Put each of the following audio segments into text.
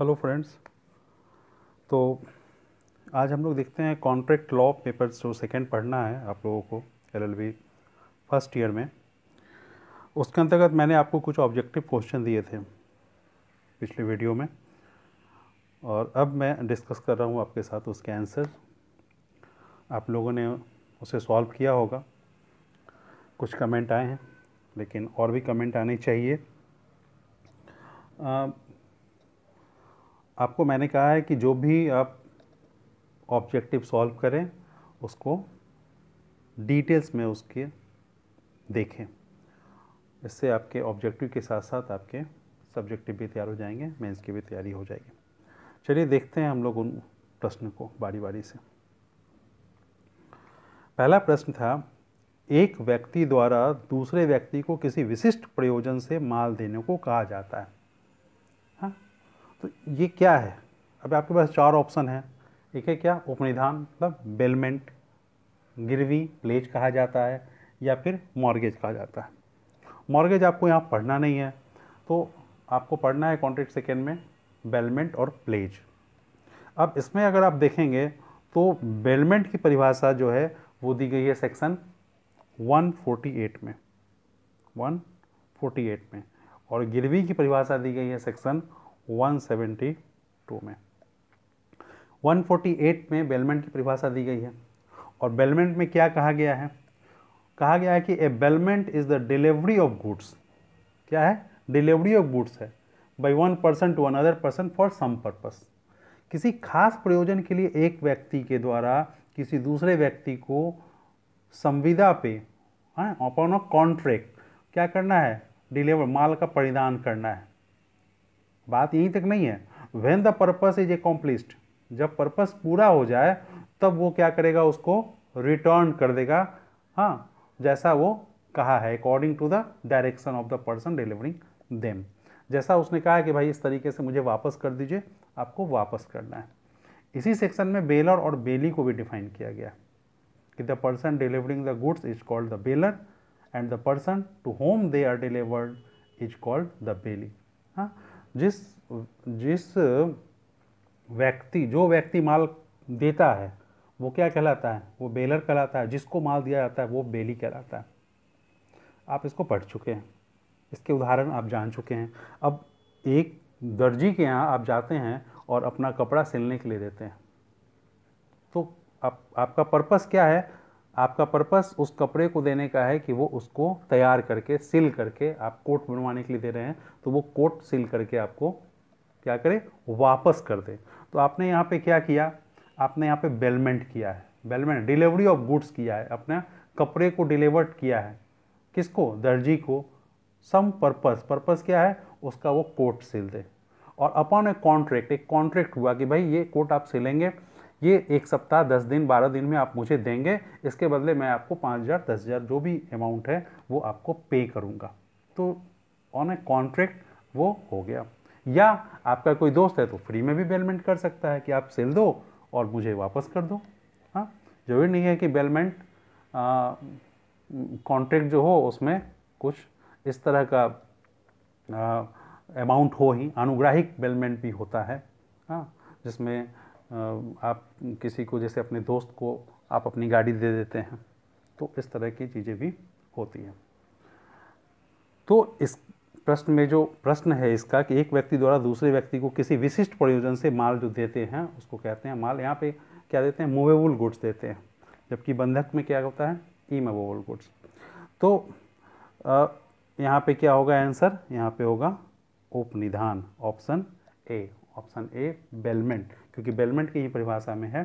Hello friends तो आज हम लोग देखते हैं कॉन्ट्रैक्ट लॉ पेपर जो सेकंड पढ़ना है आप लोगों को एलएलबी फर्स्ट ईयर में उसके अंतर्गत मैंने आपको कुछ ऑब्जेक्टिव क्वेश्चन दिए थे पिछले वीडियो में और अब मैं डिस्कस कर रहा हूँ आपके साथ उसके आंसर आप लोगों ने उसे सॉल्व किया होगा कुछ कमेंट आए हैं लेकिन और भी कमेंट आने चाहिए आ, आपको मैंने कहा है कि जो भी आप ऑब्जेक्टिव सॉल्व करें उसको डिटेल्स में उसके देखें इससे आपके ऑब्जेक्टिव के साथ साथ आपके सब्जेक्टिव भी तैयार हो जाएंगे मेंस की भी तैयारी हो जाएगी चलिए देखते हैं हम लोग उन प्रश्न को बारी बारी से पहला प्रश्न था एक व्यक्ति द्वारा दूसरे व्यक्ति को किसी विशिष्ट प्रयोजन से माल देने को कहा जाता है हाँ तो ये क्या है अब आपके पास चार ऑप्शन है एक है क्या उपनिधान मतलब बेलमेंट गिरवी प्लेज कहा जाता है या फिर मॉर्गेज कहा जाता है मॉर्गेज आपको यहाँ पढ़ना नहीं है तो आपको पढ़ना है कॉन्ट्रैक्ट सेकेंड में बेलमेंट और प्लेज अब इसमें अगर आप देखेंगे तो बेलमेंट की परिभाषा जो है वो दी गई है सेक्शन 148 में 148 में और गिरवी की परिभाषा दी गई है सेक्शन 172 में 148 में बेलमेंट की परिभाषा दी गई है और बेलमेंट में क्या कहा गया है कहा गया है कि a bailment is the delivery of goods क्या है डिलीवरी ऑफ गुड्स है by one person to another person for some purpose किसी खास प्रयोजन के लिए एक व्यक्ति के द्वारा किसी दूसरे व्यक्ति को संविदा पे अपॉन अ कॉन्ट्रैक्ट क्या करना है डिलीवर माल का परिधान करना है बात यहीं तक नहीं है when the purpose is accomplished जब पर्पज पूरा हो जाए तब वो क्या करेगा उसको रिटर्न कर देगा हाँ जैसा वो कहा है according to the direction of the person delivering them जैसा उसने कहा कि भाई इस तरीके से मुझे वापस कर दीजिए आपको वापस करना है इसी सेक्शन में बेलर और बेली को भी डिफाइन किया गया कि the person delivering the goods is called the bailor and the person to whom they are delivered is called the bailee हाँ जिस जिस व्यक्ति जो व्यक्ति माल देता है वो क्या कहलाता है वो बेलर कहलाता है जिसको माल दिया जाता है वो बेली कहलाता है आप इसको पढ़ चुके हैं इसके उदाहरण आप जान चुके हैं अब एक दर्जी के यहाँ आप जाते हैं और अपना कपड़ा सिलने के लिए देते हैं तो आप आपका पर्पस क्या है आपका पर्पस उस कपड़े को देने का है कि वो उसको तैयार करके सिल करके आप कोट बनवाने के लिए दे रहे हैं तो वो कोट सिल करके आपको क्या करे वापस कर दे तो आपने यहाँ पे क्या किया आपने यहाँ पे बेलमेंट किया है बेलमेंट डिलीवरी ऑफ गुड्स किया है अपने कपड़े को डिलीवर्ड किया है किसको दर्जी को सम पर्पस पर्पस क्या है उसका वो कोट सिल दे और अपॉन ए कॉन्ट्रैक्ट एक कॉन्ट्रैक्ट हुआ कि भाई ये कोट आप सिलेंगे ये एक सप्ताह दस दिन बारह दिन में आप मुझे देंगे इसके बदले मैं आपको पाँच हज़ार दस हज़ार जो भी अमाउंट है वो आपको पे करूँगा तो ऑन ए कॉन्ट्रैक्ट वो हो गया या आपका कोई दोस्त है तो फ्री में भी बेलमेंट कर सकता है कि आप सेल दो और मुझे वापस कर दो हाँ जरूरी नहीं है कि बेलमेंट कॉन्ट्रैक्ट जो हो उसमें कुछ इस तरह का अमाउंट हो ही अनुग्राहिक बेलमेंट भी होता है हाँ जिसमें आप किसी को जैसे अपने दोस्त को आप अपनी गाड़ी दे देते हैं तो इस तरह की चीज़ें भी होती हैं तो इस प्रश्न में जो प्रश्न है इसका कि एक व्यक्ति द्वारा दूसरे व्यक्ति को किसी विशिष्ट प्रयोजन से माल जो देते हैं उसको कहते हैं माल यहाँ पे क्या देते हैं मूवेबल गुड्स देते हैं जबकि बंधक में क्या होता है ई मूवेबल गुड्स तो यहाँ पे क्या होगा आंसर यहाँ पे होगा उपनिधान option A option A bailment क्योंकि बेलमेंट की ही परिभाषा में है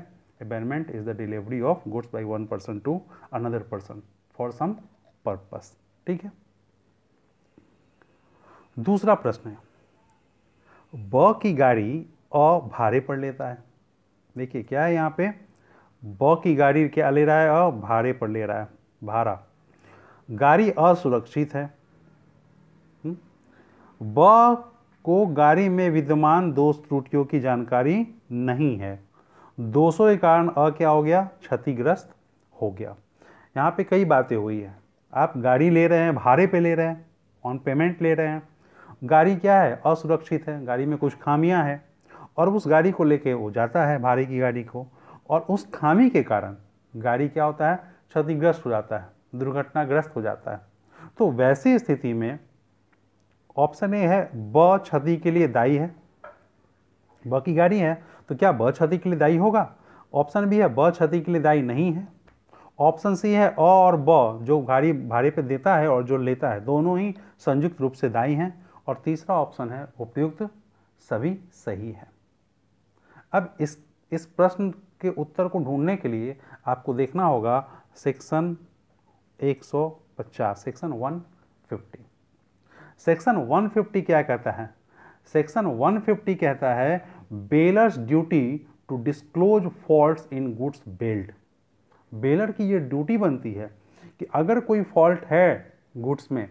bailment is the delivery of goods by one person to another person for some purpose ठीक है दूसरा प्रश्न है ब की गाड़ी अ भारे पर लेता है देखिए क्या है यहाँ पे ब की गाड़ी क्या ले रहा है अ भारे पर ले रहा है भारा गाड़ी असुरक्षित है हम्म? ब को गाड़ी में विद्यमान दोष त्रुटियों की जानकारी नहीं है दोषों के कारण अ क्या हो गया क्षतिग्रस्त हो गया यहाँ पे कई बातें हुई है आप गाड़ी ले रहे हैं भाड़े पे ले रहे हैं ऑन पेमेंट ले रहे हैं गाड़ी क्या है असुरक्षित है गाड़ी में कुछ खामियां हैं और उस गाड़ी को लेके वो जाता है भाड़े की गाड़ी को और उस खामी के कारण गाड़ी क्या होता है क्षतिग्रस्त हो जाता है दुर्घटनाग्रस्त हो जाता है तो वैसी स्थिति में ऑप्शन ए है ब क्षति के लिए दायी है ब की गाड़ी है तो क्या ब क्षति के लिए दायी होगा ऑप्शन बी है ब क्षति के लिए दायी नहीं है ऑप्शन सी है अ और ब जो भारी भाड़े पे देता है और जो लेता है दोनों ही संयुक्त रूप से दायी हैं और तीसरा ऑप्शन है उपयुक्त सभी सही है अब इस इस प्रश्न के उत्तर को ढूंढने के लिए आपको देखना होगा सेक्शन 150 सेक्शन 150 सेक्शन 150 क्या कहता है सेक्शन 150 कहता है bailor's duty to disclose faults in goods bailed bailor की ये ड्यूटी बनती है कि अगर कोई फॉल्ट है गुड्स में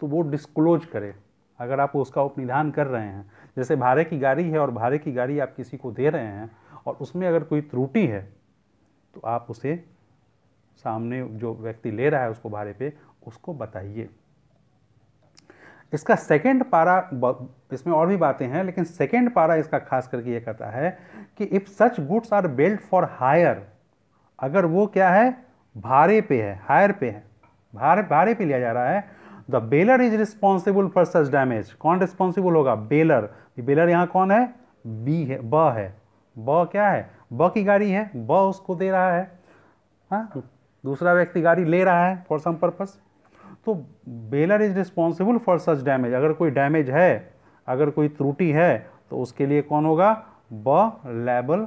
तो वो डिस्क्लोज करे अगर आप उसका उपनिधान कर रहे हैं जैसे भाड़े की गाड़ी है और भाड़े की गाड़ी आप किसी को दे रहे हैं और उसमें अगर कोई त्रुटि है तो आप उसे सामने जो व्यक्ति ले रहा है उसको भाड़े पे उसको बताइए इसका सेकेंड पारा इसमें और भी बातें हैं लेकिन सेकेंड पारा इसका खास करके ये कहता है कि if such goods are bailed for hire अगर वो क्या है भारे पे है हायर पे है भारे भारे पे लिया जा रहा है the bailor is responsible for such damage कौन रिस्पॉन्सिबल होगा बेलर बेलर यहाँ कौन है बी है ब है ब क्या है ब की गाड़ी है ब उसको दे रहा है हा? दूसरा व्यक्ति गाड़ी ले रहा है फॉर सम पर्पज़ तो bailor is responsible for such damage अगर कोई डैमेज है अगर कोई त्रुटि है तो उसके लिए कौन होगा ब लेबल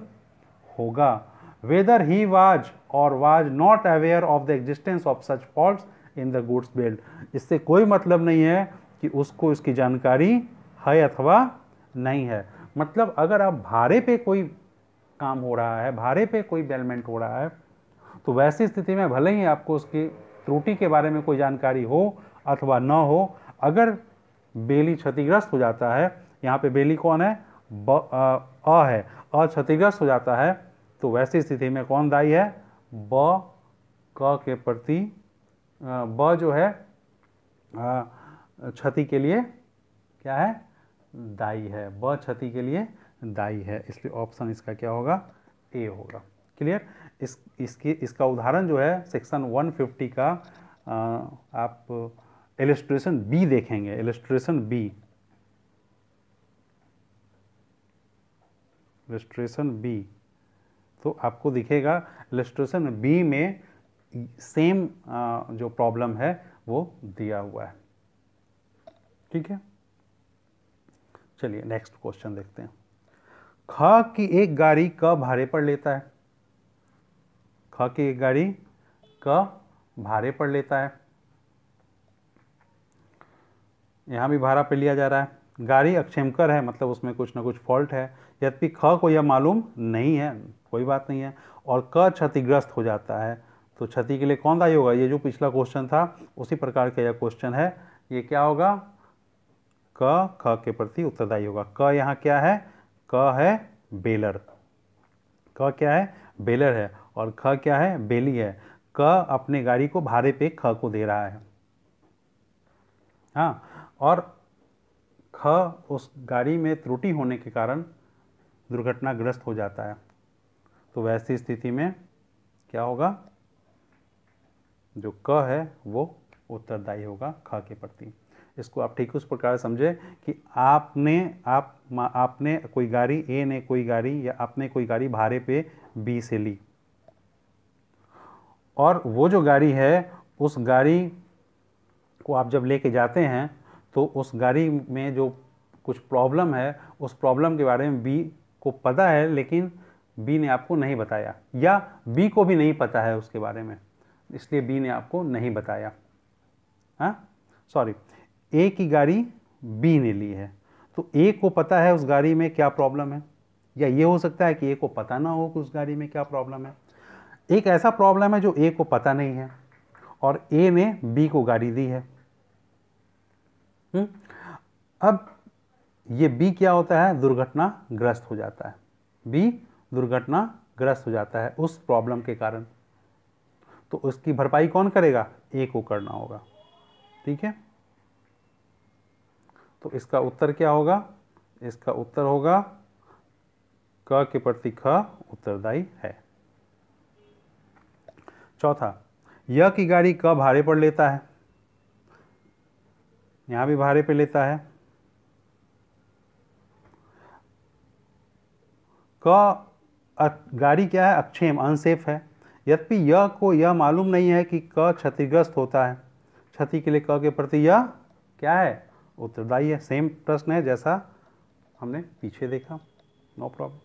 होगा whether he was or was not aware of the existence of such fault in the goods bailed इससे कोई मतलब नहीं है कि उसको इसकी जानकारी है अथवा नहीं है मतलब अगर आप भाड़े पे कोई काम हो रहा है भाड़े पे कोई बेलमेंट हो रहा है तो वैसी स्थिति में भले ही आपको उसकी त्रुटि के बारे में कोई जानकारी हो अथवा न हो अगर बेली क्षतिग्रस्त हो जाता है यहाँ पे बेली कौन है ब, आ, आ है अ क्षतिग्रस्त हो जाता है तो वैसी स्थिति में कौन दाई है ब क के प्रति ब जो है क्षति के लिए क्या है दाई है ब क्षति के लिए दाई है इसलिए ऑप्शन इसका क्या होगा ए होगा क्लियर इस इसकी इसका उदाहरण जो है सेक्शन 150 का आ, आप एलिस्ट्रेशन बी देखेंगे एलिस्ट्रेशन बी एलिस्ट्रेशन बी तो आपको दिखेगा एलिस्ट्रेशन बी में सेम आ, जो प्रॉब्लम है वो दिया हुआ है ठीक है चलिए नेक्स्ट क्वेश्चन देखते हैं ख की एक गाड़ी क भाड़े पर लेता है ख की गाड़ी क भाड़े पर लेता है यहाँ भी भाड़ा पे लिया जा रहा है गाड़ी अक्षमकर है मतलब उसमें कुछ ना कुछ फॉल्ट है यद्यपि ख को यह मालूम नहीं है कोई बात नहीं है और क क्षतिग्रस्त हो जाता है तो क्षति के लिए कौन दायी होगा ये जो पिछला क्वेश्चन था उसी प्रकार का यह क्वेश्चन है ये क्या होगा क ख के प्रति उत्तरदायी होगा क यहाँ क्या है क है बेलर क क्या है बेलर है और ख क्या है बेली है क अपने गाड़ी को भाड़े पे ख को दे रहा है हाँ और ख उस गाड़ी में त्रुटि होने के कारण दुर्घटनाग्रस्त हो जाता है तो वैसी स्थिति में क्या होगा जो क है वो उत्तरदायी होगा ख के प्रति इसको आप ठीक उस प्रकार समझे कि आपने आप आपने कोई गाड़ी ए ने कोई गाड़ी या आपने कोई गाड़ी भाड़े पे बी से ली और वो जो गाड़ी है उस गाड़ी को आप जब लेके जाते हैं तो उस गाड़ी में जो कुछ प्रॉब्लम है उस प्रॉब्लम के बारे में बी को पता है लेकिन बी ने आपको नहीं बताया या बी को भी नहीं पता है उसके बारे में इसलिए बी ने आपको नहीं बताया सॉरी हाँ? ए की गाड़ी बी ने ली है तो ए को पता है उस गाड़ी में क्या प्रॉब्लम है या ये हो सकता है कि ए को पता ना हो कि उस गाड़ी में क्या प्रॉब्लम है एक ऐसा प्रॉब्लम है जो ए को पता नहीं है और ए ने बी को गाड़ी दी है हुँ? हम्म? अब ये बी क्या होता है दुर्घटना ग्रस्त हो जाता है बी दुर्घटना ग्रस्त हो जाता है उस प्रॉब्लम के कारण तो उसकी भरपाई कौन करेगा ए को करना होगा ठीक है तो इसका उत्तर क्या होगा इसका उत्तर होगा क के प्रति ख उत्तरदायी है चौथा य की गाड़ी क भाड़े पर लेता है यहाँ भी भाड़े पर लेता है क गाड़ी क्या है अक्षेम अनसेफ है यद्यपि य को यह मालूम नहीं है कि क क्षतिग्रस्त होता है क्षति के लिए क के प्रति यह क्या है उत्तरदायी है सेम प्रश्न है जैसा हमने पीछे देखा नो प्रॉब्लम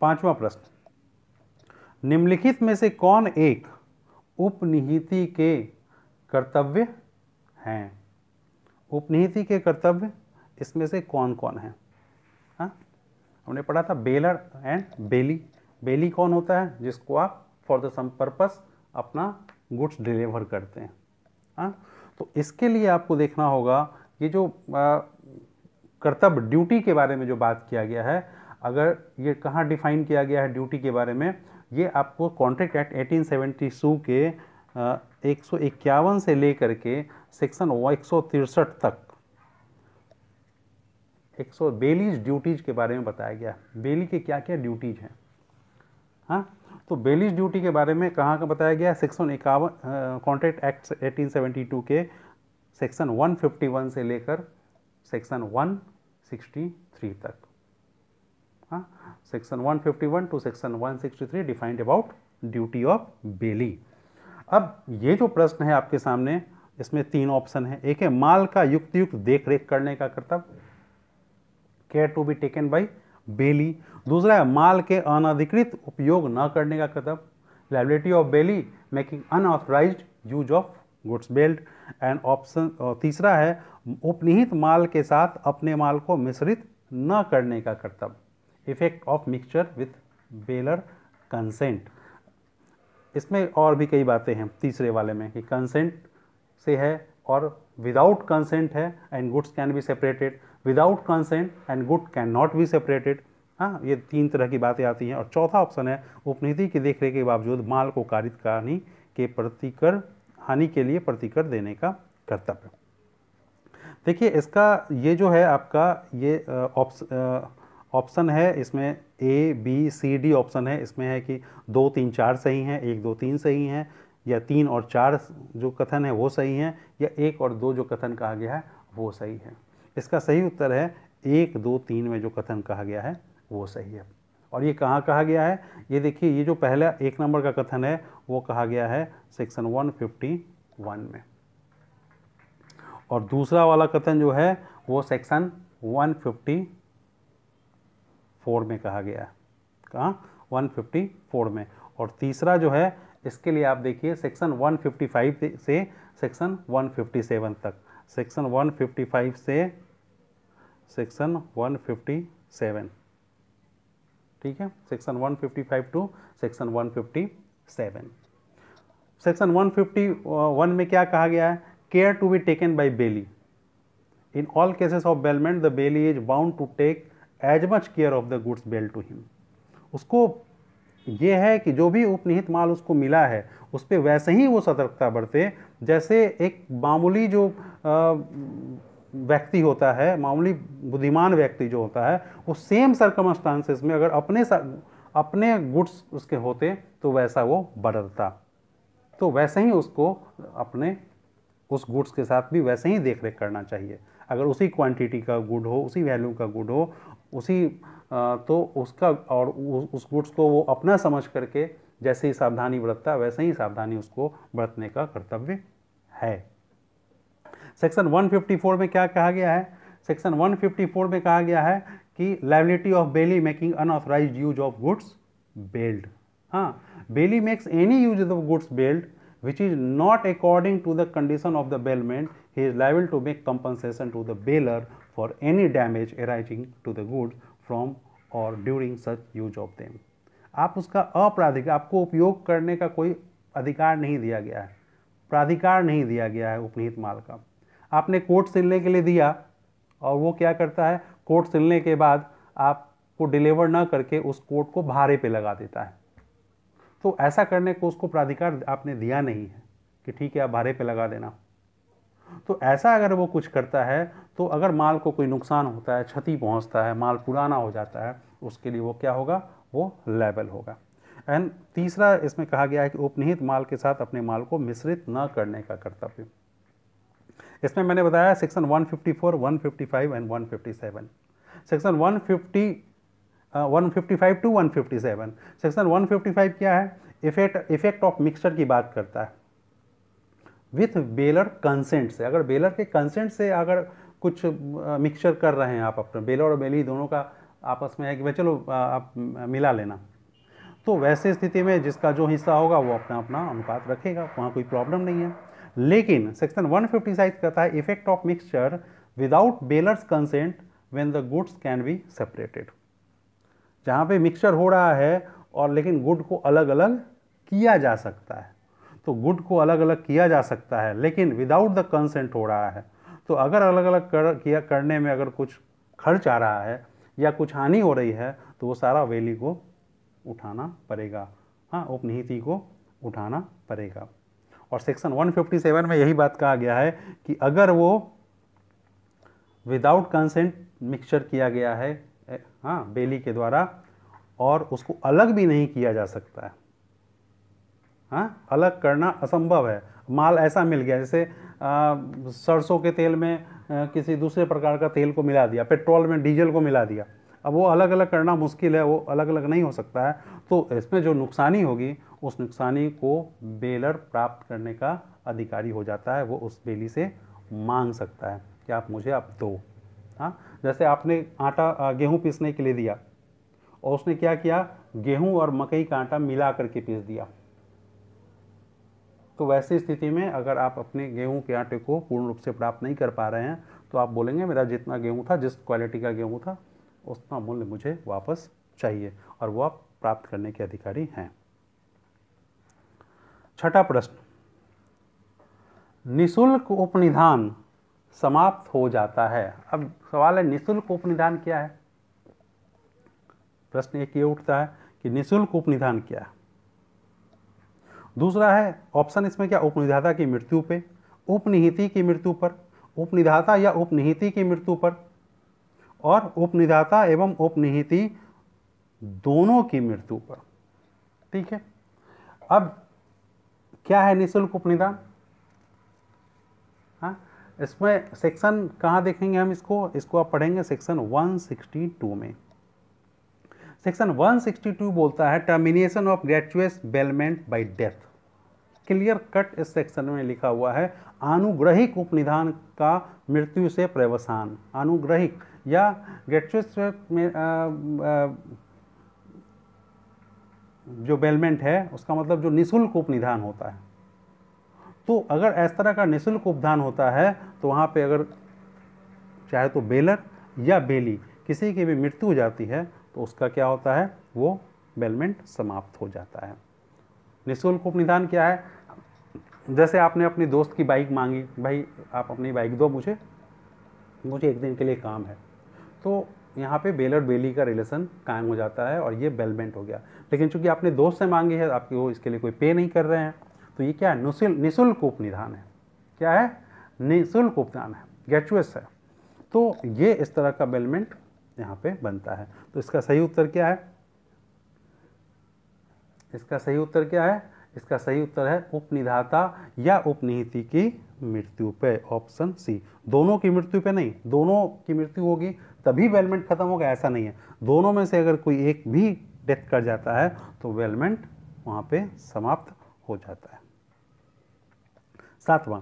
पांचवा प्रश्न निम्नलिखित में से कौन एक उपनिहिति के कर्तव्य हैं उपनिहिति के कर्तव्य इसमें से कौन कौन है हाँ? हमने पढ़ा था बेलर एंड बेली बेली कौन होता है जिसको आप फॉर द सम पर्पस अपना गुड्स डिलीवर करते हैं हाँ तो इसके लिए आपको देखना होगा ये जो कर्तव्य ड्यूटी के बारे में जो बात किया गया है अगर ये कहाँ डिफाइन किया गया है ड्यूटी के बारे में ये आपको कॉन्ट्रैक्ट एक्ट 1872 के एक सौ इक्यावन से लेकर के सेक्शन एक सौ तिरसठ तक एक सौ बेलीज ड्यूटीज के बारे में बताया गया बेली के क्या क्या ड्यूटीज हैं हाँ तो बेलीज ड्यूटी के बारे में कहाँ का बताया गया सेक्शन इक्यावन कॉन्ट्रैक्ट एक्ट 1872 के सेक्शन 151 से लेकर सेक्शन 163 तक section 151 to section 163 defined about duty of bailee अब ये जो प्रश्न है आपके सामने इसमें तीन ऑप्शन है एक है माल का युक्त युक्त देख रेख करने का कर्तव्य care to be taken by bailee दूसरा है माल के अनधिकृत उपयोग न करने का कर्तव्य liability of bailee making unauthorised use of goods bailed and option तीसरा है उपनिहित माल के साथ अपने माल को मिश्रित न करने का कर्तव्य effect of mixture with bailor consent इसमें और भी कई बातें हैं तीसरे वाले में कि कंसेंट से है और विदाउट कंसेंट है and goods can be separated without consent and good can not be separated हाँ ये तीन तरह की बातें आती हैं और चौथा ऑप्शन है उपनीति की देखरेख के बावजूद माल को कारित कहानी के प्रतिकर हानि के लिए प्रतिकर देने का कर्तव्य देखिए इसका ये जो है आपका ये ऑप्शन ऑप्शन है इसमें A B C D option है इसमें है कि दो तीन चार सही हैं एक दो तीन सही हैं या तीन और चार जो कथन है वो सही हैं या एक और दो जो कथन कहा गया है वो सही है इसका सही उत्तर है एक दो तीन में जो कथन कहा गया है वो सही है और ये कहाँ कहा गया है ये देखिए ये जो पहला एक नंबर का कथन है वो कहा गया है सेक्शन वन फिफ्टी वन में और दूसरा वाला कथन जो है वो सेक्शन वन फिफ्टी फोर में कहा गया है फिफ्टी फोर में और तीसरा जो है इसके लिए आप देखिए सेक्शन वन फिफ्टी फाइव से सेक्शन वन फिफ्टी सेवन तक सेक्शन फाइव से सेक्शन सेवन ठीक है section one fifty five to section one fifty seven section one fifty one में क्या कहा गया है care to be taken by bailee in all cases of bailment the bailee is bound to take as much care of the goods bailed to him उसको ये है कि जो भी उपनिहित माल उसको मिला है उस पर वैसे ही वो सतर्कता बरते जैसे एक मामूली जो व्यक्ति होता है मामूली बुद्धिमान व्यक्ति जो होता है वो सेम सरकमस्टांसेस में अगर अपने अपने गुड्स उसके होते तो वैसा वो बदलता तो वैसे ही उसको अपने उस गुड्स के साथ भी वैसे ही देख रेख करना चाहिए अगर उसी क्वांटिटी का गुड हो उसी वैल्यू का गुड हो उसी तो उसका और उस गुड्स को वो अपना समझ करके जैसे ही सावधानी बरतता है वैसे ही सावधानी उसको बरतने का कर्तव्य है सेक्शन 154 में क्या कहा गया है सेक्शन 154 में कहा गया है कि liability of bailee making unauthorised use of goods bailed हाँ bailee makes any use of goods bailed which is not according to the condition of the bailment he is लाइवल to make compensation to the bailor for any damage arising to the goods from or during such use of them आप उसका अपराधिक आपको उपयोग करने का कोई अधिकार नहीं दिया गया है प्राधिकार नहीं दिया गया है उपनिहित माल का आपने कोट सिलने के लिए दिया और वो क्या करता है कोट सिलने के बाद आपको डिलीवर ना करके उस कोट को भाड़े पे लगा देता है तो ऐसा करने को उसको प्राधिकार आपने दिया नहीं है कि ठीक है आप भाड़े पे लगा देना तो ऐसा अगर वो कुछ करता है तो अगर माल को कोई नुकसान होता है क्षति पहुंचता है माल पुराना हो जाता है उसके लिए वो क्या होगा वो लेबल होगा एंड तीसरा इसमें कहा गया है कि उपनिहित माल के साथ अपने माल को मिश्रित न करने का कर्तव्य इसमें मैंने बताया section 154, 155 and 157 section 150 155 to 157 section 155 क्या है इफेक्ट इफेक्ट ऑफ मिक्सचर की बात करता है विथ बेलर कंसेंट से अगर बेलर के कंसेंट से अगर कुछ मिक्सचर कर रहे हैं आप अपने बेलर और बेली दोनों का आपस में है कि भाई चलो आप मिला लेना तो वैसे स्थिति में जिसका जो हिस्सा होगा वो अपना अपना अनुपात रखेगा वहाँ कोई प्रॉब्लम नहीं है लेकिन सेक्शन 150 साइज कहता है effect of mixture without bailor's consent when the goods can be separated जहाँ पे मिक्सचर हो रहा है और लेकिन गुड को अलग अलग किया जा सकता है तो गुड को अलग अलग किया जा सकता है लेकिन विदाउट द कंसेंट हो रहा है तो अगर अलग अलग कर किया करने में अगर कुछ खर्च आ रहा है या कुछ हानि हो रही है तो वो सारा वैली को उठाना पड़ेगा हाँ उपनिहिति को उठाना पड़ेगा और सेक्शन 157 में यही बात कहा गया है कि अगर वो विदाउट कंसेंट मिक्सचर किया गया है हाँ बेली के द्वारा और उसको अलग भी नहीं किया जा सकता है हाँ अलग करना असंभव है माल ऐसा मिल गया जैसे सरसों के तेल में आ, किसी दूसरे प्रकार का तेल को मिला दिया पेट्रोल में डीजल को मिला दिया अब वो अलग अलग करना मुश्किल है वो अलग अलग नहीं हो सकता है तो इसमें जो नुकसानी होगी उस नुकसानी को बेलर प्राप्त करने का अधिकारी हो जाता है वो उस बेली से मांग सकता है कि आप मुझे आप दो हाँ जैसे आपने आटा गेहूँ पीसने के लिए दिया और उसने क्या किया गेहूँ और मकई का आटा मिला करके पीस दिया तो वैसी स्थिति में अगर आप अपने गेहूं के आटे को पूर्ण रूप से प्राप्त नहीं कर पा रहे हैं तो आप बोलेंगे मेरा जितना गेहूं था जिस क्वालिटी का गेहूं था उतना मूल्य मुझे वापस चाहिए और वो आप प्राप्त करने के अधिकारी हैं छठा प्रश्न निशुल्क उपनिधान समाप्त हो जाता है अब सवाल है निशुल्क उपनिधान क्या है प्रश्न एक ये उठता है कि निशुल्क उपनिधान क्या है दूसरा है ऑप्शन इसमें क्या उपनिधाता की मृत्यु पे उपनिहिति की मृत्यु पर उपनिधाता या उपनिहिति की मृत्यु पर और उपनिधाता एवं उपनिहिति दोनों की मृत्यु पर ठीक है अब क्या है निःशुल्क उपनिधान हाँ इसमें सेक्शन कहाँ देखेंगे हम इसको इसको आप पढ़ेंगे सेक्शन 162 में सेक्शन 162 बोलता है termination of gratuitous bailment by death clear cut इस सेक्शन में लिखा हुआ है आनुग्रहिक उपनिधान का मृत्यु से प्रवसान अनुग्रहिक या ग्रेचुएस में जो बेलमेंट है उसका मतलब जो निशुल्क उपनिधान होता है तो अगर इस तरह का निशुल्क उपधान होता है तो वहाँ पे अगर चाहे तो बेलर या बेली किसी की भी मृत्यु हो जाती है तो उसका क्या होता है वो बेलमेंट समाप्त हो जाता है निःशुल्क उपनिधान क्या है जैसे आपने अपने दोस्त की बाइक मांगी भाई आप अपनी बाइक दो मुझे मुझे एक दिन के लिए काम है तो यहाँ पे और बेली का रिलेशन कायम हो जाता है और ये बेलमेंट हो गया लेकिन चूंकि आपने दोस्त से मांगी है आपकी वो इसके लिए कोई पे नहीं कर रहे हैं तो ये क्या है निःशुल्क उपनिधान है क्या है निःशुल्क उपदान है ग्रेचुअस है तो ये इस तरह का बेलमेंट यहाँ पे बनता है तो इसका सही उत्तर क्या है इसका सही उत्तर क्या है इसका सही उत्तर है उपनिधाता या उपनिहिति की मृत्यु पे ऑप्शन सी दोनों की मृत्यु पे नहीं दोनों की मृत्यु होगी तभी वेलमेंट खत्म होगा ऐसा नहीं है दोनों में से अगर कोई एक भी डेथ कर जाता है तो वेलमेंट वहां पे समाप्त हो जाता है सातवां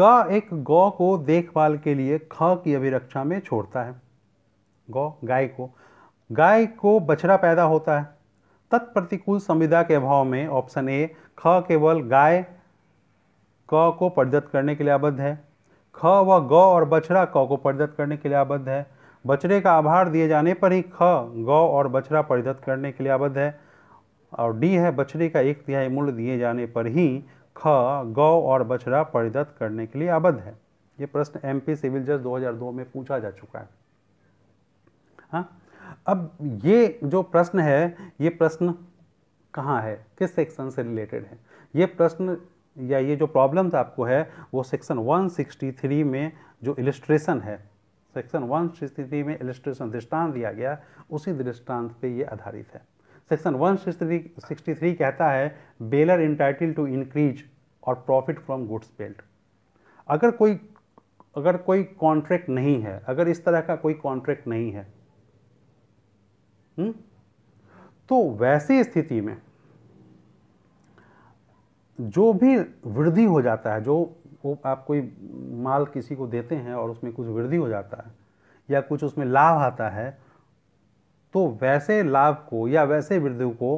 क एक गौ को देखभाल के लिए ख की अभिरक्षा में छोड़ता है गौ गाय को गाय को बछड़ा पैदा होता है तत्प्रतिकूल संविदा के अभाव में ऑप्शन ए ख केवल गाय क को प्रदत्त करने के लिए आबद्ध है ख व गौ और बछड़ा क को प्रदत्त करने के लिए आबद्ध है बछड़े का आभार दिए जाने पर ही ख गौ और बछड़ा प्रदत्त करने के लिए आबद्ध है और डी है बछड़े का एक तिहाई मूल्य दिए जाने पर ही ख गौ और बछड़ा परिदत्त करने के लिए आबद्ध है ये प्रश्न एमपी सिविल जज 2002 में पूछा जा चुका है हाँ अब ये जो प्रश्न है ये प्रश्न कहाँ है किस सेक्शन से रिलेटेड है ये प्रश्न या ये जो प्रॉब्लम्स आपको है वो सेक्शन 163 में जो इलिस्ट्रेशन है सेक्शन 163 में इलिस्ट्रेशन दृष्टांत दिया गया उसी दृष्टांत पे ये आधारित है सेक्शन 163 कहता है bailor entitled to increase or profit from goods bailed अगर कोई अगर कोई कॉन्ट्रैक्ट नहीं है अगर इस तरह का कोई कॉन्ट्रैक्ट नहीं है हुँ? हम्म? तो वैसी स्थिति में जो भी वृद्धि हो जाता है जो वो आप कोई माल किसी को देते हैं और उसमें कुछ वृद्धि हो जाता है या कुछ उसमें लाभ आता है तो वैसे लाभ को या वैसे वृद्धि को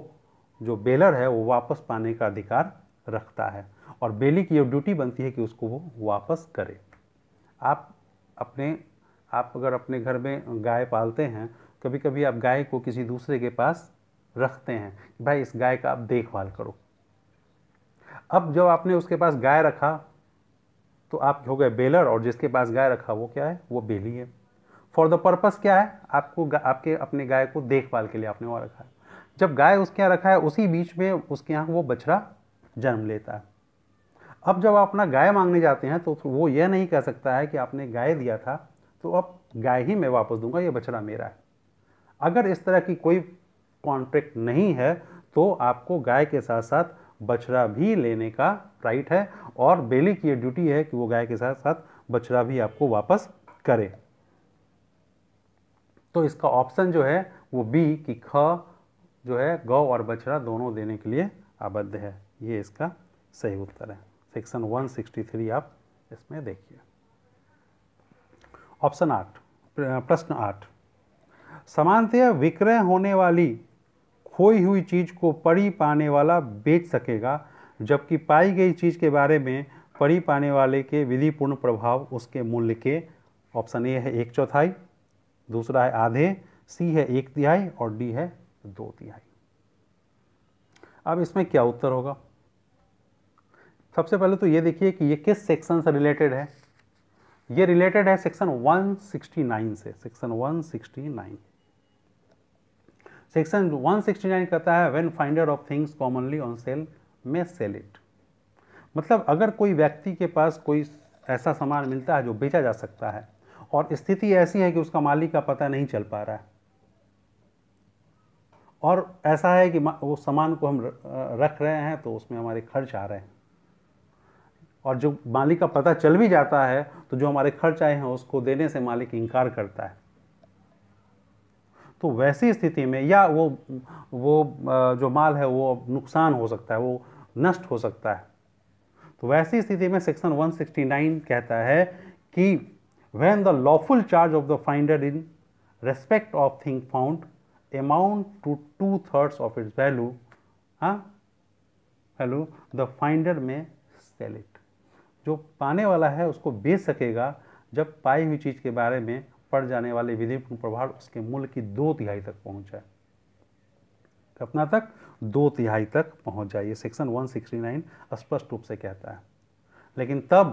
जो बेलर है वो वापस पाने का अधिकार रखता है और बेली की ये ड्यूटी बनती है कि उसको वो वापस करे आप अपने आप अगर अपने घर में गाय पालते हैं कभी कभी आप गाय को किसी दूसरे के पास रखते हैं भाई इस गाय का आप देखभाल करो अब जब आपने उसके पास गाय रखा तो आप हो गए बेलर और जिसके पास गाय रखा वो क्या है वो बेली है फॉर द पर्पज़ क्या है आपको आपके अपने गाय को देखभाल के लिए आपने वहाँ रखा है जब गाय उसके यहाँ रखा है उसी बीच में उसके यहाँ वो बछड़ा जन्म लेता है अब जब आप अपना गाय मांगने जाते हैं तो वो यह नहीं कह सकता है कि आपने गाय दिया था तो अब गाय ही मैं वापस दूंगा ये बछड़ा मेरा है अगर इस तरह की कोई कॉन्ट्रैक्ट नहीं है तो आपको गाय के साथ साथ बछड़ा भी लेने का राइट है और बेली की ये ड्यूटी है कि वो गाय के साथ साथ बछड़ा भी आपको वापस करे तो इसका ऑप्शन जो है वो बी कि ख जो है गौ और बछड़ा दोनों देने के लिए आबद्ध है ये इसका सही उत्तर है सेक्शन 163 आप इसमें देखिए ऑप्शन आठ प्रश्न आठ समानतया विक्रय होने वाली खोई हुई चीज़ को पड़ी पाने वाला बेच सकेगा जबकि पाई गई चीज़ के बारे में पड़ी पाने वाले के विधिपूर्ण प्रभाव उसके मूल्य के ऑप्शन ए है एक चौथाई दूसरा है आधे सी है एक तिहाई और डी है दो तिहाई अब इसमें क्या उत्तर होगा सबसे पहले तो ये देखिए कि ये किस सेक्शन से रिलेटेड है ये रिलेटेड है सेक्शन 169 से सेक्शन 169 सेक्शन 169 कहता है when finder of things commonly on sale may sell it मतलब अगर कोई व्यक्ति के पास कोई ऐसा सामान मिलता है जो बेचा जा सकता है और स्थिति ऐसी है कि उसका मालिक का पता नहीं चल पा रहा है और ऐसा है कि वो सामान को हम रख रहे हैं तो उसमें हमारे खर्च आ रहे हैं और जो मालिक का पता चल भी जाता है तो जो हमारे खर्च आए हैं उसको देने से मालिक इनकार करता है तो वैसी स्थिति में या वो वो जो माल है वो नुकसान हो सकता है वो नष्ट हो सकता है तो वैसी स्थिति में सेक्शन 169 कहता है कि when the lawful charge of the finder in respect of thing found amount to two thirds of its value हाँ value the finder may sell it जो पाने वाला है उसको बेच सकेगा जब पाई हुई चीज़ के बारे में पड़ जाने वाले विद्युत प्रभाव उसके मूल्य की दो तिहाई तक पहुंचा जाए कितना तक दो तिहाई तक पहुंच जाए ये सेक्शन 169 स्पष्ट रूप से कहता है लेकिन तब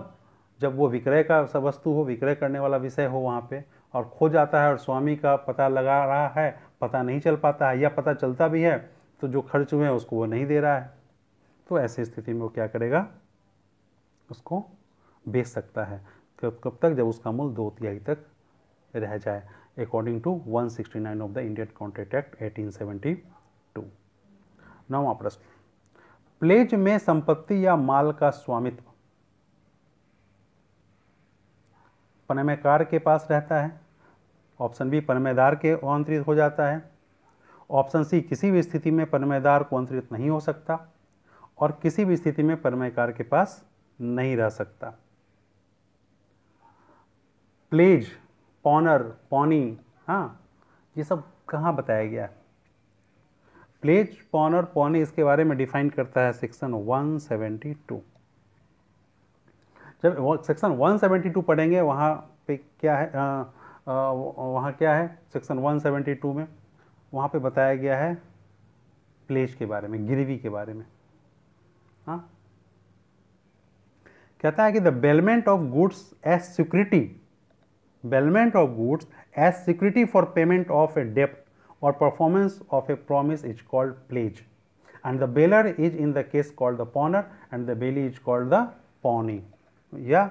जब वो विक्रय का सब वस्तु हो विक्रय करने वाला विषय हो वहाँ पे और खो जाता है और स्वामी का पता लगा रहा है पता नहीं चल पाता है या पता चलता भी है तो जो खर्च हुए हैं उसको वो नहीं दे रहा है तो ऐसी स्थिति में वो क्या करेगा उसको बेच सकता है कब कब तक जब उसका मूल दो तिहाई तक रह जाए nine of 169 Indian the act Contract seventy 1872. नावा प्रश्न प्लेज में संपत्ति या माल का स्वामित्व पनमेकार के पास रहता है ऑप्शन बी पनमेदार के अंतरित हो जाता है ऑप्शन सी किसी भी स्थिति में पनमेदार को अंतरित नहीं हो सकता और किसी भी स्थिति में पनमेकार के पास नहीं रह सकता प्लेज पॉनर पॉनी हाँ ये सब कहाँ बताया गया है प्लेज पॉनर पॉनी इसके बारे में डिफाइन करता है सेक्शन 172 जब सेक्शन 172 पढ़ेंगे वहाँ पे क्या है आ, आ, वहाँ क्या है सेक्शन 172 में वहाँ पे बताया गया है प्लेज के बारे में गिरवी के बारे में हाँ कहता है कि the bailment of goods as security bailment of goods as security for payment of a डेप्थ or performance of a promise is called pledge and the bailor is in the case called the pawnor and the bailee is called the pawnee या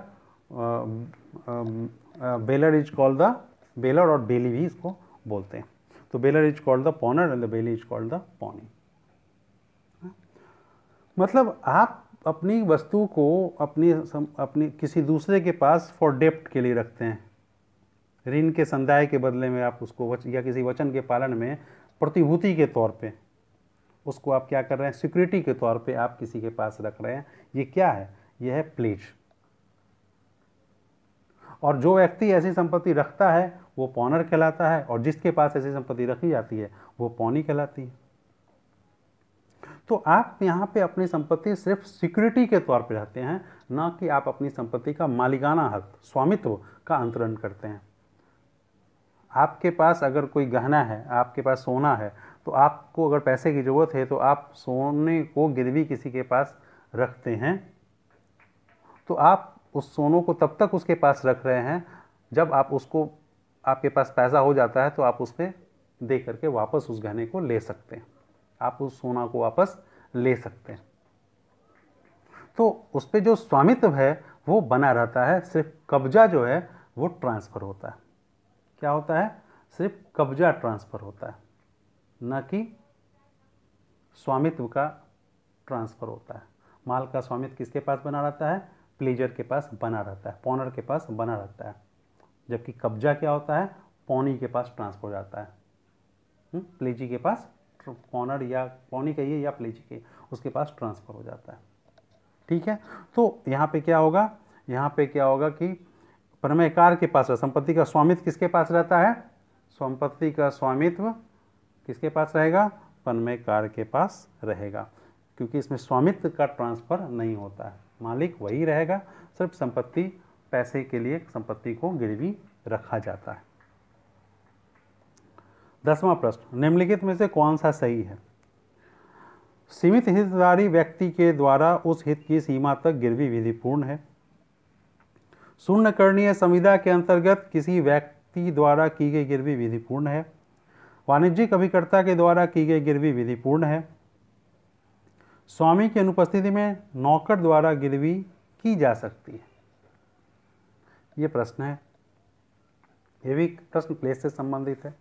bailor is called the bailor और bailee भी इसको बोलते हैं तो bailor is called the pawnor and the bailee is called the pony मतलब आप अपनी वस्तु को अपनी अपनी किसी दूसरे के पास फॉर डेप्ट के लिए रखते हैं ऋण के संदाय के बदले में आप उसको वच, या किसी वचन के पालन में प्रतिभूति के तौर पे उसको आप क्या कर रहे हैं सिक्योरिटी के तौर पे आप किसी के पास रख रहे हैं ये क्या है यह है प्लेज और जो व्यक्ति ऐसी संपत्ति रखता है वो पौनर कहलाता है और जिसके पास ऐसी संपत्ति रखी जाती है वो पौनी कहलाती है तो आप यहाँ पे अपनी संपत्ति सिर्फ सिक्योरिटी के तौर पर रहते हैं ना कि आप अपनी संपत्ति का मालिकाना हक स्वामित्व का अंतरण करते हैं आपके पास अगर कोई गहना है आपके पास सोना है तो आपको अगर पैसे की ज़रूरत है तो आप सोने को गिरवी किसी के पास रखते हैं तो आप उस सोनों को तब तक उसके पास रख रहे हैं जब आप उसको आपके पास पैसा हो जाता है तो आप उस पर दे करके वापस उस गहने को ले सकते हैं आप उस सोना को वापस ले सकते हैं तो उस पर जो स्वामित्व है वो बना रहता है सिर्फ कब्जा जो है वो ट्रांसफ़र होता है क्या होता है सिर्फ कब्जा ट्रांसफ़र होता है न कि स्वामित्व का ट्रांसफ़र होता है माल का स्वामित्व किसके पास बना रहता है प्लेजर के पास बना रहता है पॉनर के पास बना रहता है जबकि कब्जा क्या होता है पौनी के पास ट्रांसफर हो जाता है हम्म? प्लेजी के पास पॉनर या पौनी कहिए या प्लेजी के उसके पास ट्रांसफ़र हो जाता है ठीक है तो यहाँ पे क्या होगा यहाँ पे क्या होगा कि परमयकार के पास संपत्ति का स्वामित्व किसके पास रहता है संपत्ति का स्वामित्व किसके पास रहेगा प्रमेयकार के पास रहेगा क्योंकि इसमें स्वामित्व का ट्रांसफ़र नहीं होता है मालिक वही रहेगा सिर्फ संपत्ति पैसे के लिए संपत्ति को गिरवी रखा जाता है दसवां प्रश्न निम्नलिखित में से कौन सा सही है सीमित हितधारी व्यक्ति के द्वारा उस हित की सीमा तक गिरवी विधिपूर्ण है शून्यकर्णीय संविधा के अंतर्गत किसी व्यक्ति द्वारा की गई गिरवी विधिपूर्ण है वाणिज्यिक अभिकर्ता के द्वारा की गई गिरवी विधिपूर्ण है स्वामी की अनुपस्थिति में नौकर द्वारा गिरवी की जा सकती है ये प्रश्न है ये भी प्रश्न प्लेस से संबंधित है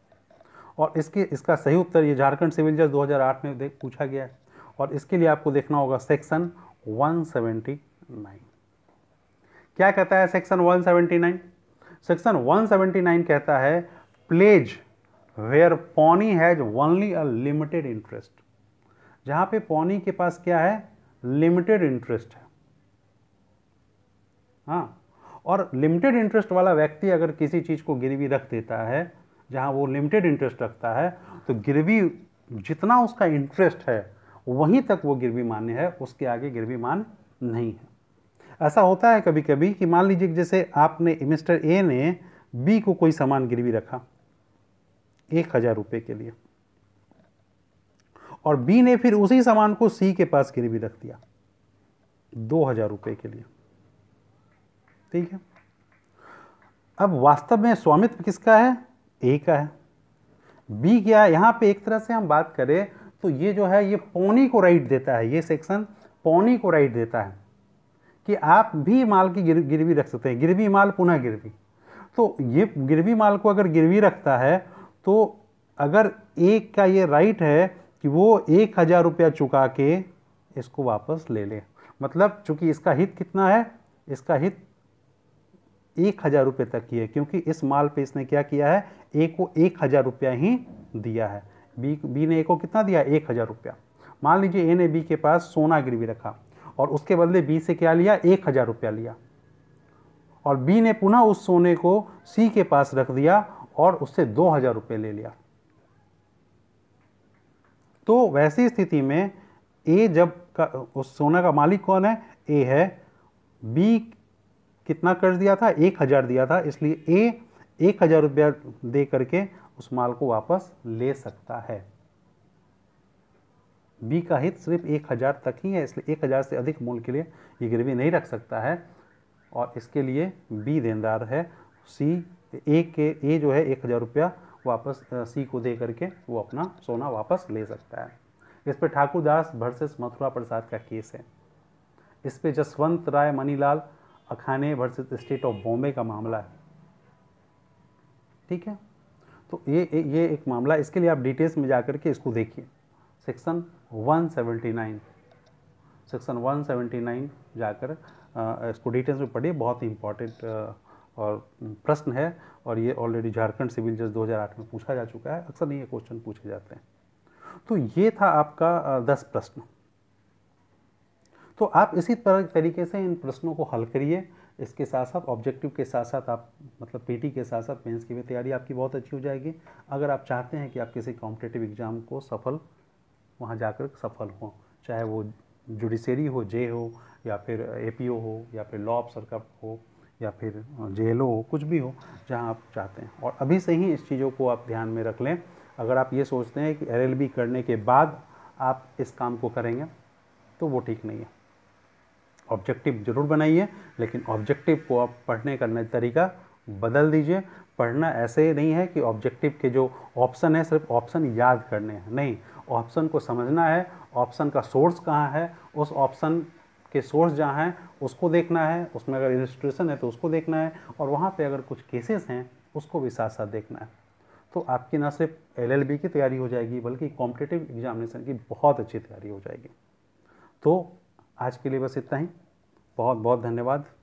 और इसके इसका सही उत्तर ये झारखंड सिविल जज 2008 में पूछा गया है और इसके लिए आपको देखना होगा सेक्शन 179 क्या कहता है सेक्शन 179 सेक्शन 179 कहता है pledge where pawnee has only a limited interest जहां पे पॉनी के पास क्या है लिमिटेड इंटरेस्ट है हाँ और लिमिटेड इंटरेस्ट वाला व्यक्ति अगर किसी चीज़ को गिरवी रख देता है जहां वो लिमिटेड इंटरेस्ट रखता है तो गिरवी जितना उसका इंटरेस्ट है वहीं तक वो गिरवी मान्य है उसके आगे गिरवी मान नहीं है ऐसा होता है कभी कभी कि मान लीजिए जैसे आपने मिस्टर ए ने बी को कोई सामान गिरवी रखा एक हज़ार रुपये के लिए और बी ने फिर उसी सामान को सी के पास गिरवी रख दिया दो हज़ार रुपये के लिए ठीक है अब वास्तव में स्वामित्व किसका है ए का है बी क्या है यहाँ पे एक तरह से हम बात करें तो ये जो है ये पौनी को राइट देता है ये सेक्शन पौनी को राइट देता है कि आप भी माल की गिरवी रख सकते हैं गिरवी माल पुनः गिरवी तो ये गिरवी माल को अगर गिरवी रखता है तो अगर एक का ये राइट है कि वो एक हज़ार रुपया चुका के इसको वापस ले ले मतलब चूंकि इसका हित कितना है इसका हित एक हज़ार रुपये तक ही है क्योंकि इस माल पे इसने क्या किया है ए को एक हज़ार रुपया ही दिया है बी बी ने ए को कितना दिया एक हज़ार रुपया मान लीजिए ए ने बी के पास सोना गिरवी रखा और उसके बदले बी से क्या लिया एक हज़ार रुपया लिया और बी ने पुनः उस सोने को सी के पास रख दिया और उससे दो हज़ार रुपये ले लिया तो वैसी स्थिति में ए जब का उस सोना का मालिक कौन है ए है बी कितना कर्ज दिया था एक हज़ार दिया था इसलिए ए एक हज़ार रुपया दे करके उस माल को वापस ले सकता है बी का हित सिर्फ एक हज़ार तक ही है इसलिए एक हज़ार से अधिक मूल्य के लिए ये गिरवी नहीं रख सकता है और इसके लिए बी देनदार है सी ए के ए जो है एक हज़ार रुपया वापस सी को दे करके वो अपना सोना वापस ले सकता है इस पर ठाकुरदास वर्सेस मथुरा प्रसाद का केस है इस पर Jaswant Rai Manilal Akhaney versus state of Bombay का मामला है ठीक है तो ये ये एक मामला इसके लिए आप डिटेल्स में जा के इसको देखिए सेक्शन 179 सेक्शन 179 जाकर इसको डिटेल्स में पढ़िए बहुत ही इंपॉर्टेंट और प्रश्न है और ये ऑलरेडी झारखंड सिविल जज 2008 में पूछा जा चुका है अक्सर नहीं ये क्वेश्चन पूछे जाते हैं तो ये था आपका दस प्रश्न तो आप इसी तरह तरीके से इन प्रश्नों को हल करिए इसके साथ साथ ऑब्जेक्टिव के साथ साथ आप मतलब पीटी के साथ साथ मेंस की भी तैयारी आपकी बहुत अच्छी हो जाएगी अगर आप चाहते हैं कि आप किसी कॉम्पिटेटिव एग्ज़ाम को सफल वहाँ जाकर सफल हों चाहे वो जुडिशरी हो जे हो या फिर ए हो या फिर लॉ ऑफ सर्कअप हो या फिर जे हो कुछ भी हो जहाँ आप चाहते हैं और अभी से ही इस चीज़ों को आप ध्यान में रख लें अगर आप ये सोचते हैं कि एल करने के बाद आप इस काम को करेंगे तो वो ठीक नहीं है ऑब्जेक्टिव ज़रूर बनाइए लेकिन ऑब्जेक्टिव को आप पढ़ने का तरीका बदल दीजिए पढ़ना ऐसे नहीं है कि ऑब्जेक्टिव के जो ऑप्शन है सिर्फ ऑप्शन याद करने हैं नहीं ऑप्शन को समझना है ऑप्शन का सोर्स कहाँ है उस ऑप्शन के सोर्स जहाँ हैं उसको देखना है उसमें अगर रजिस्ट्रेशन है तो उसको देखना है और वहाँ पे अगर कुछ केसेस हैं उसको भी साथ साथ देखना है तो आपकी ना सिर्फ एलएलबी की तैयारी हो जाएगी बल्कि कॉम्पिटेटिव एग्जामिनेशन की बहुत अच्छी तैयारी हो जाएगी तो आज के लिए बस इतना ही बहुत बहुत धन्यवाद